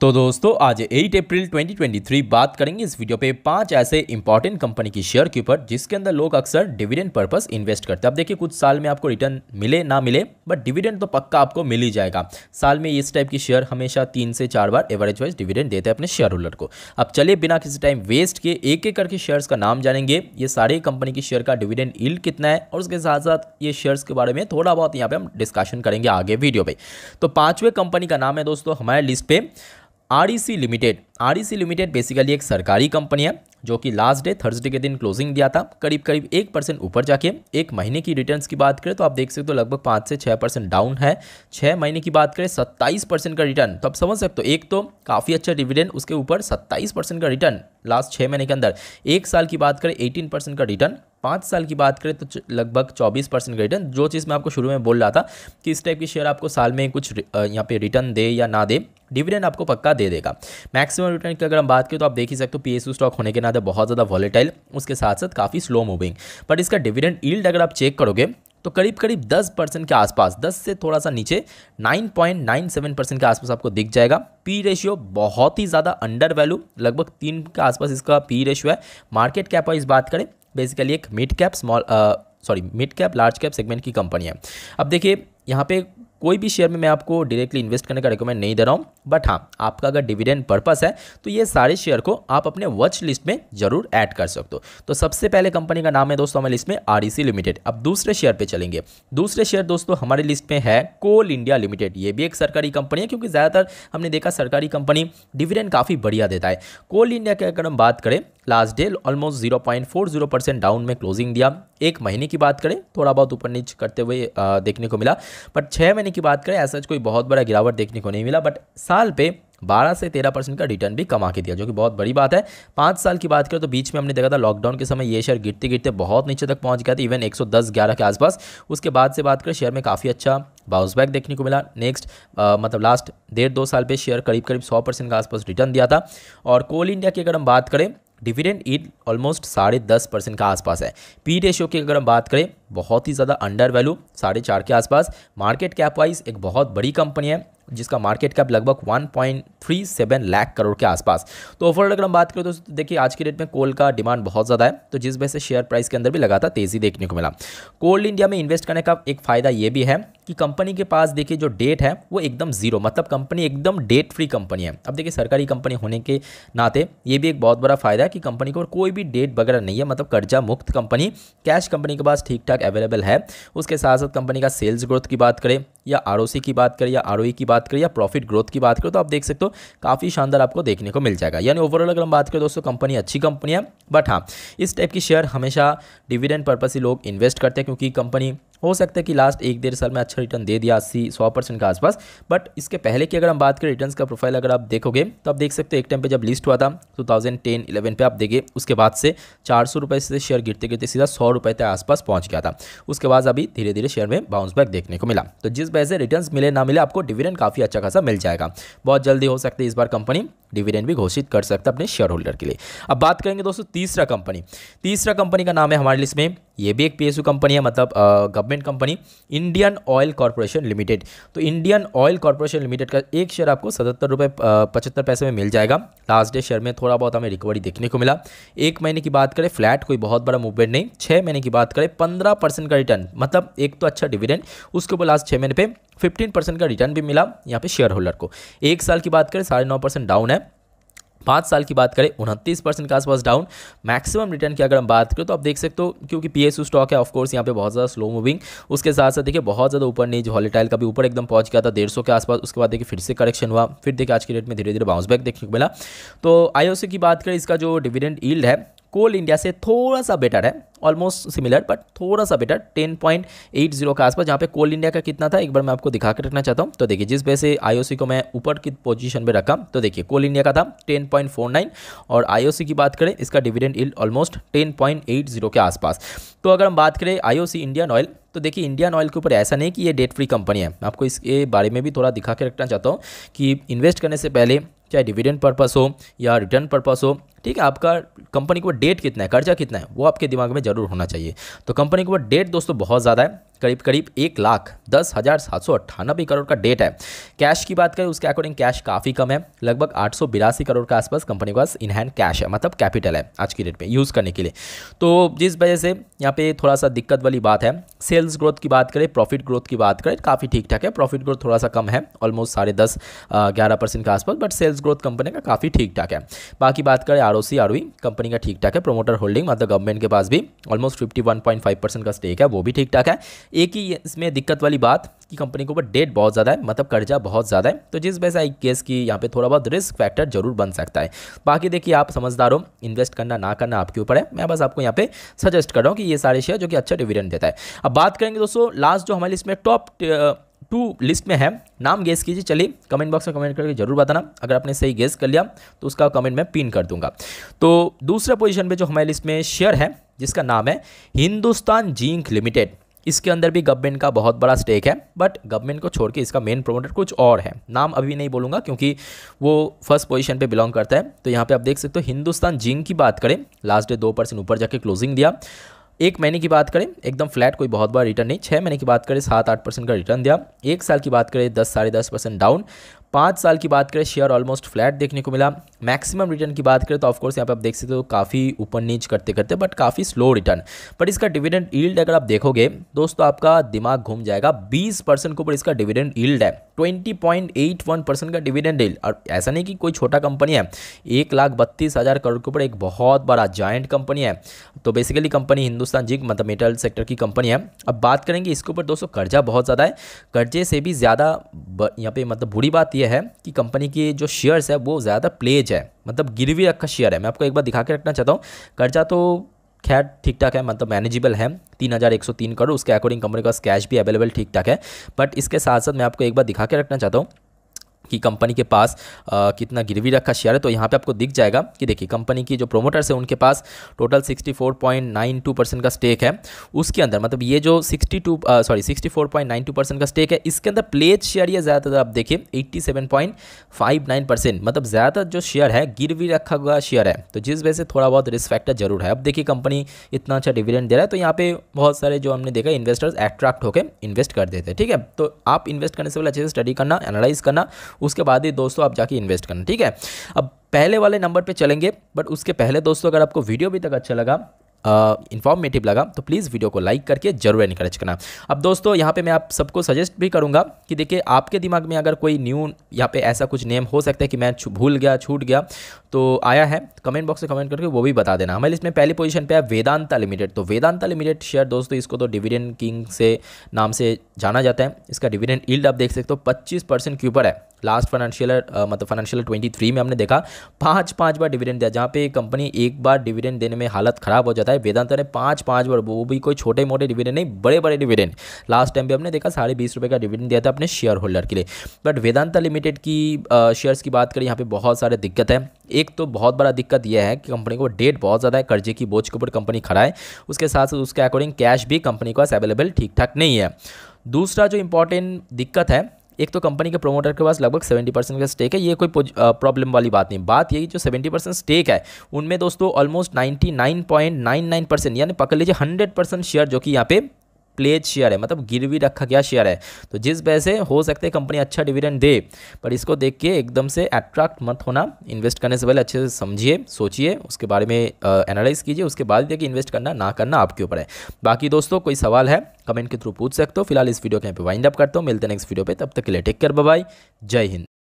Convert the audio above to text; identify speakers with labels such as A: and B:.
A: तो दोस्तों आज 8 अप्रैल 2023 बात करेंगे इस वीडियो पे पांच ऐसे इंपॉर्टेंट कंपनी की शेयर के ऊपर जिसके अंदर लोग अक्सर डिविडेंड पर्पस इन्वेस्ट करते हैं अब देखिए कुछ साल में आपको रिटर्न मिले ना मिले बट डिविडेंड तो पक्का आपको मिल ही जाएगा साल में इस टाइप की शेयर हमेशा तीन से चार बार एवरेज वाइज डिविडेंड देते हैं अपने शेयर होल्डर को अब चलिए बिना किसी टाइम वेस्ट के एक एक करके शेयर्स का नाम जानेंगे ये सारे कंपनी की शेयर का डिविडेंड इल्ड कितना है और उसके साथ साथ ये शेयर्स के बारे में थोड़ा बहुत यहाँ पे हम डिस्कशन करेंगे आगे वीडियो पर तो पाँचवें कंपनी का नाम है दोस्तों हमारे लिस्ट पे RDC Limited R limited basically एक सरकारी कंपनी है जो कि लास्ट डे थर्सडे के दिन क्लोजिंग दिया था करीब करीब एक परसेंट ऊपर जाके एक महीने की रिटर्न्स की बात करें तो आप देख सकते हो तो लगभग पाँच से छः परसेंट डाउन है छः महीने की बात करें सत्ताईस परसेंट का रिटर्न तो आप समझ सकते हो एक तो काफ़ी अच्छा डिविडेंड उसके ऊपर सत्ताईस परसेंट का रिटर्न लास्ट छः महीने के अंदर एक साल की बात करें एटीन परसेंट का रिटर्न पाँच साल की बात करें तो लगभग चौबीस परसेंट का रिटर्न जो चीज़ मैं आपको शुरू में बोल रहा था कि इस टाइप की शेयर आपको साल में कुछ यहाँ पे रिटर्न दे या ना दे डिविडेंड आपको पक्का दे देगा मैक्सिमम कंज्यूमर रिटर्न की अगर हम बात करें तो आप देख ही सकते हो पी स्टॉक होने के नाते बहुत ज़्यादा वॉलेटाइल उसके साथ साथ काफ़ी स्लो मूविंग बट इसका डिविडेंड ईल्ड अगर आप चेक करोगे तो करीब करीब 10 परसेंट के आसपास 10 से थोड़ा सा नीचे 9.97 परसेंट के आसपास आपको दिख जाएगा पी रेशियो बहुत ही ज़्यादा अंडर वैल्यू लगभग तीन के आसपास इसका पी रेशियो है मार्केट कैप वाइज बात करें बेसिकली एक mid cap small sorry mid cap large cap segment की कंपनी है अब देखिए यहाँ पे कोई भी शेयर में मैं आपको डायरेक्टली इन्वेस्ट करने का रिकमेंड नहीं दे रहा हूँ बट हाँ आपका अगर डिविडेंड पर्पस है तो ये सारे शेयर को आप अपने वॉच लिस्ट में जरूर ऐड कर सकते हो तो सबसे पहले कंपनी का नाम है दोस्तों हमारे लिस्ट में आर लिमिटेड e अब दूसरे शेयर पर चलेंगे दूसरे शेयर दोस्तों हमारे लिस्ट में है कोल इंडिया लिमिटेड ये भी एक सरकारी कंपनी है क्योंकि ज़्यादातर हमने देखा सरकारी कंपनी डिविडेंड काफ़ी बढ़िया देता है कोल इंडिया की अगर हम बात करें last day almost zero point four zero percent down में क्लोजिंग दिया एक महीने की बात करें थोड़ा बहुत ऊपर नीच करते हुए देखने को मिला बट छः महीने की बात करें ऐसा कोई बहुत बड़ा गिरावट देखने को नहीं मिला बट साल पे बारह से तेरह परसेंट का रिटर्न भी कमा के दिया जो कि बहुत बड़ी बात है पाँच साल की बात करें तो बीच में हमने देखा था लॉकडाउन के समय ये शेयर गिरते गिरते बहुत नीचे तक पहुंच गया था इवन 110 11 के आसपास उसके बाद से बात करें शेयर में काफ़ी अच्छा बाउंस बैक देखने को मिला नेक्स्ट मतलब लास्ट डेढ़ दो साल पर शेयर करीब करीब सौ परसेंट के आसपास रिटर्न दिया था और कोल इंडिया की अगर हम बात करें डिविडेंड ईड ऑलमोस्ट साढ़े दस परसेंट का आसपास है पी रेशियो की अगर हम बात करें बहुत ही ज़्यादा अंडर वैल्यू साढ़े चार के आसपास मार्केट कैप वाइज एक बहुत बड़ी कंपनी है जिसका मार्केट कैप लगभग 1.37 लाख करोड़ के आसपास तो ओवरऑल अगर हम बात करें तो देखिए आज के डेट में कोल का डिमांड बहुत ज़्यादा है तो जिस वजह से शेयर प्राइस के अंदर भी लगातार तेज़ी देखने को मिला कोल इंडिया में इन्वेस्ट करने का एक फ़ायदा ये भी है कि कंपनी के पास देखिए जो डेट है वो एकदम ज़ीरो मतलब कंपनी एकदम डेट फ्री कंपनी है अब देखिए सरकारी कंपनी होने के नाते ये भी एक बहुत बड़ा फ़ायदा है कि कंपनी को कोई भी डेट वगैरह नहीं है मतलब कर्जा मुक्त कंपनी कैश कंपनी के पास ठीक ठाक तक अवेलेबल है उसके साथ साथ कंपनी का सेल्स ग्रोथ की बात करें या आर की बात करें या आर e की बात करें या प्रॉफिट ग्रोथ की बात करें तो आप देख सकते हो काफ़ी शानदार आपको देखने को मिल जाएगा यानी ओवरऑल अगर हम बात करें दोस्तों कंपनी अच्छी कंपनी है बट हाँ इस टाइप की शेयर हमेशा डिविडेंड पर्पज से लोग इन्वेस्ट करते हैं क्योंकि कंपनी हो सकता है कि लास्ट एक डेढ़ साल में अच्छा रिटर्न दे दिया अस्सी सौ परसेंट के आसपास बट इसके पहले की अगर हम बात करें रिटर्न का प्रोफाइल अगर आप देखोगे तो आप देख सकते हो एक टाइम पर जब लिस्ट हुआ था टू थाउजेंड टेन इलेवन पे आप देखिए उसके बाद से चार सौ रुपये से शेयर गिरते गिरते सीधा सौ रुपये के आसपास पहुँच गया था उसके बाद अभी धीरे धीरे शेयर में बाउंस बैक देखने को मिला तो जिस वजह से रिटर्न मिले ना मिले आपको डिविडेंड काफ़ी अच्छा खासा मिल जाएगा बहुत जल्दी हो सकता है इस बार कंपनी डिविडेंड भी घोषित कर सकता है अपने शेयर होल्डर के लिए अब बात करेंगे दोस्तों तीसरा कंपनी तीसरा कंपनी का नाम है हमारे लिस्ट में ये भी एक पीएसयू कंपनी है मतलब government company Indian oil corporation limited तो इंडियन ऑयल कॉरपोरेशन लिमिटेड का एक शेयर आपको सतहत्तर रुपये पचहत्तर पैसे में मिल जाएगा लास्ट डे शेयर में थोड़ा बहुत हमें रिकवरी देखने को मिला एक महीने की बात करें फ्लैट कोई बहुत बड़ा मूवमेंट नहीं छः महीने की बात करें पंद्रह परसेंट का रिटर्न मतलब एक तो अच्छा डिविडेंड उसके ऊपर लास्ट छः महीने पर फिफ्टीन परसेंट का रिटर्न भी मिला यहाँ पे शेयर होल्डर को एक साल की बात करें साढ़े नौ परसेंट डाउन है पाँच साल की बात करें उनतीस परसेंट के आसपास डाउन मैक्सिमम रिटर्न की अगर हम बात करें तो आप देख सकते हो क्योंकि पी स्टॉक है ऑफकोर्स यहाँ पे बहुत ज़्यादा स्लो मूविंग उसके साथ साथ देखिए बहुत ज़्यादा ऊपर नीचे हॉलीटाइल का भी ऊपर एकदम पहुँच गया था डेढ़ के आसपास उसके बाद देखिए फिर से करेक्शन हुआ फिर देखिए आज के डेट में धीरे धीरे बाउंस बैक देखने को मिला तो आई की बात करें इसका जो डिविडेंड ईल्ड है कोल इंडिया से थोड़ा सा बेटर है ऑलमोस्ट सिमिलर बट थोड़ा सा बेटर 10.80 के आसपास जहाँ पे कोल इंडिया का कितना था एक बार मैं आपको दिखा कर रखना चाहता हूँ तो देखिए जिस वजह से आईओसी को मैं ऊपर की पोजीशन में रखा तो देखिए कोल इंडिया का था 10.49 और आईओसी की बात करें इसका डिविडेंड इल ऑलमोस्ट 10.80 के आसपास तो अगर हम बात करें सी इंडियन ऑयल तो देखिए इंडियन ऑयल के ऊपर ऐसा नहीं कि ये डेट फ्री कंपनी है आपको इसके बारे में भी थोड़ा दिखा के रखना चाहता हूँ कि इन्वेस्ट करने से पहले चाहे डिविडेंड पर्पस हो या रिटर्न पर्पस हो ठीक है आपका कंपनी के ऊपर डेट कितना है कर्जा कितना है वो आपके दिमाग में ज़रूर होना चाहिए तो कंपनी के ऊपर डेट दोस्तों बहुत ज़्यादा है करीब करीब एक लाख दस हज़ार सात सौ अट्ठानबे करोड़ का डेट है कैश की बात करें उसके अकॉर्डिंग कैश काफ़ी कम है लगभग आठ सौ बिरासी करोड़ के आसपास कंपनी के पास इनहैंड कैश है मतलब कैपिटल है आज की डेट में यूज़ करने के लिए तो जिस वजह से यहाँ पे थोड़ा सा दिक्कत वाली बात है सेल्स ग्रोथ की बात करें प्रॉफिट ग्रोथ की बात करें काफ़ी ठीक ठाक है प्रॉफिट ग्रोथ थोड़ा सा कम है ऑलमोस्ट साढ़े दस ग्यारह परसेंट के आसपास बट सेल्स ग्रोथ कंपनी का काफ़ी ठीक ठाक है बाकी बात करें R R O C R company का ठीक ठाक है प्रोमोटर होल्डिंग मतलब गवर्नमेंट के पास भी almost fifty one point five percent का स्टेक है वो भी ठीक ठाक है एक ही इसमें दिक्कत वाली बात कि कंपनी के ऊपर डेट बहुत ज़्यादा है मतलब कर्जा बहुत ज़्यादा है तो जिस वजह से आई केस की यहाँ पे थोड़ा बहुत रिस्क फैक्टर जरूर बन सकता है बाकी देखिए आप समझदार हो इन्वेस्ट करना ना करना आपके ऊपर है मैं बस आपको यहाँ पे सजेस्ट कर रहा हूँ कि ये सारे शेयर जो कि अच्छा डिविडेंड देता है अब बात करेंगे दोस्तों लास्ट जो हमारे इसमें टॉप टू लिस्ट में है नाम गेस कीजिए चलिए कमेंट बॉक्स में कमेंट करके जरूर बताना अगर आपने सही गेस कर लिया तो उसका कमेंट में पिन कर दूंगा तो दूसरे पोजीशन पे जो हमारी लिस्ट में शेयर है जिसका नाम है हिंदुस्तान जिंक लिमिटेड इसके अंदर भी गवर्नमेंट का बहुत बड़ा स्टेक है बट गवर्नमेंट को छोड़ के इसका मेन प्रोमोटर कुछ और है नाम अभी नहीं बोलूँगा क्योंकि वो फर्स्ट पोजीशन पे बिलोंग करता है तो यहाँ पे आप देख सकते हो हिंदुस्तान जिंक की बात करें लास्ट डे दो परसेंट ऊपर जाके क्लोजिंग दिया एक महीने की बात करें एकदम फ्लैट कोई बहुत बड़ा रिटर्न नहीं छः महीने की बात करें सात आठ परसेंट का रिटर्न दिया एक साल की बात करें दस साढ़े दस परसेंट डाउन पाँच साल की बात करें शेयर ऑलमोस्ट फ्लैट देखने को मिला मैक्सिमम रिटर्न की बात करें तो ऑफकोर्स यहाँ पे आप देख सकते हो काफ़ी ऊपर नीच करते करते बट काफ़ी स्लो रिटर्न बट इसका डिविडेंड ईल्ड अगर आप देखोगे दोस्तों आपका दिमाग घूम जाएगा बीस परसेंट के ऊपर इसका डिविडेंड ईल्ड है twenty point eight one percent का डिविडेंड ईल्ड और ऐसा नहीं कि कोई छोटा कंपनी है एक लाख बत्तीस हज़ार करोड़ के ऊपर एक बहुत बड़ा जॉइंट कंपनी है तो बेसिकली कंपनी हिंदुस्तान जिंक मतलब मेटल सेक्टर की कंपनी है अब बात करेंगे इसके ऊपर दोस्तों कर्जा बहुत ज़्यादा है कर्जे से भी ज़्यादा यहाँ पर मतलब बुरी बात यह यह है कि कंपनी के जो शेयर्स है वो ज़्यादा प्लेज है मतलब गिरवी रखा शेयर है मैं आपको एक बार दिखा के रखना चाहता हूँ कर्जा तो खैर ठीक ठाक है मतलब मैनेजेबल है तीन हज़ार एक सौ तीन करोड़ उसके अकॉर्डिंग कंपनी का कैश भी अवेलेबल ठीक ठाक है बट इसके साथ साथ मैं आपको एक बार दिखा के रखना चाहता हूँ कि कंपनी के पास आ, कितना गिरवी रखा शेयर है तो यहाँ पे आपको दिख जाएगा कि देखिए कंपनी की जो प्रोमोटर्स है उनके पास टोटल 64.92 परसेंट का स्टेक है उसके अंदर मतलब ये जो 62 सॉरी 64.92 परसेंट का स्टेक है इसके अंदर प्लेज शेयर ये ज़्यादातर आप देखिए 87.59 परसेंट मतलब ज़्यादातर जो शेयर है गिरवी रखा हुआ शेयर है तो जिस वजह से थोड़ा बहुत रिस्क फैक्टर जरूर है अब देखिए कंपनी इतना अच्छा डिविडेंड दे रहा है तो यहाँ पे बहुत सारे जो हमने देखा इन्वेस्टर्स एट्रैक्ट होकर इन्वेस्ट कर देते हैं ठीक है तो आप इन्वेस्ट करने से पहले अच्छे से स्टडी करना एनालाइज करना उसके बाद ही दोस्तों आप जाके इन्वेस्ट करना ठीक है अब पहले वाले नंबर पर चलेंगे बट उसके पहले दोस्तों अगर आपको वीडियो भी तक अच्छा लगा इन्फॉर्मेटिव uh, लगा तो प्लीज़ वीडियो को लाइक करके जरूर इनकरेज करना अब दोस्तों यहाँ पे मैं आप सबको सजेस्ट भी करूँगा कि देखिए आपके दिमाग में अगर कोई न्यू यहाँ पे ऐसा कुछ नेम हो सकता है कि मैं भूल गया छूट गया तो आया है कमेंट बॉक्स में कमेंट करके वो भी बता देना हमारे इसमें पहली पोजीशन पे है वेदांता लिमिटेड तो वेदांता लिमिटेड शेयर दोस्तों इसको तो डिविडेंड किंग से नाम से जाना जाता है इसका डिविडेंड ईल्ड आप देख सकते हो पच्चीस परसेंट के ऊपर है लास्ट फाइनेंशियल मतलब फाइनेंशियल 23 में हमने देखा पाँच पाँच बार डिविडेंड दिया जहाँ पे कंपनी एक बार डिविडेंड देने में हालत ख़राब हो जाता है वेदांता ने पाँच पाँच बार वो भी कोई छोटे मोटे डिविडेंड नहीं बड़े बड़े डिविडेंड लास्ट टाइम भी हमने देखा साढ़े बीस रुपये का डिविडेंड दिया था अपने शेयर होल्डर के लिए बट वेदांता लिमिटेड की शेयर्स की बात करें यहाँ पर बहुत सारे दिक्कत है एक तो बहुत बड़ा दिक्कत यह है कि कंपनी को डेट बहुत ज़्यादा है कर्जे की बोझ के ऊपर कंपनी खड़ा है उसके साथ साथ उसके अकॉर्डिंग कैश भी कंपनी के पास अवेलेबल ठीक ठाक नहीं है दूसरा जो इंपॉर्टेंट दिक्कत है एक तो कंपनी के प्रोमोटर के पास लगभग 70 परसेंट का स्टेक है ये कोई प्रॉब्लम वाली बात नहीं बात यही जो 70 परसेंट स्टेक है उनमें दोस्तों ऑलमोस्ट 99.99 परसेंट यानी पकड़ लीजिए 100 परसेंट शेयर जो कि यहाँ पे प्लेज शेयर है मतलब गिरवी रखा गया शेयर है तो जिस वजह से हो सकते कंपनी अच्छा डिविडेंड दे पर इसको देख के एकदम से अट्रैक्ट मत होना इन्वेस्ट करने से पहले अच्छे से समझिए सोचिए उसके बारे में एनालाइज कीजिए उसके बाद देखिए इन्वेस्ट करना ना करना आपके ऊपर है बाकी दोस्तों कोई सवाल है कमेंट के थ्रू पूछ सकते हो फिलहाल इस वीडियो के यहाँ पे वाइंड अप करता हूँ मिलते हैं नेक्स्ट वीडियो पे तब तक के लिए टेक केयर बाय जय हिंद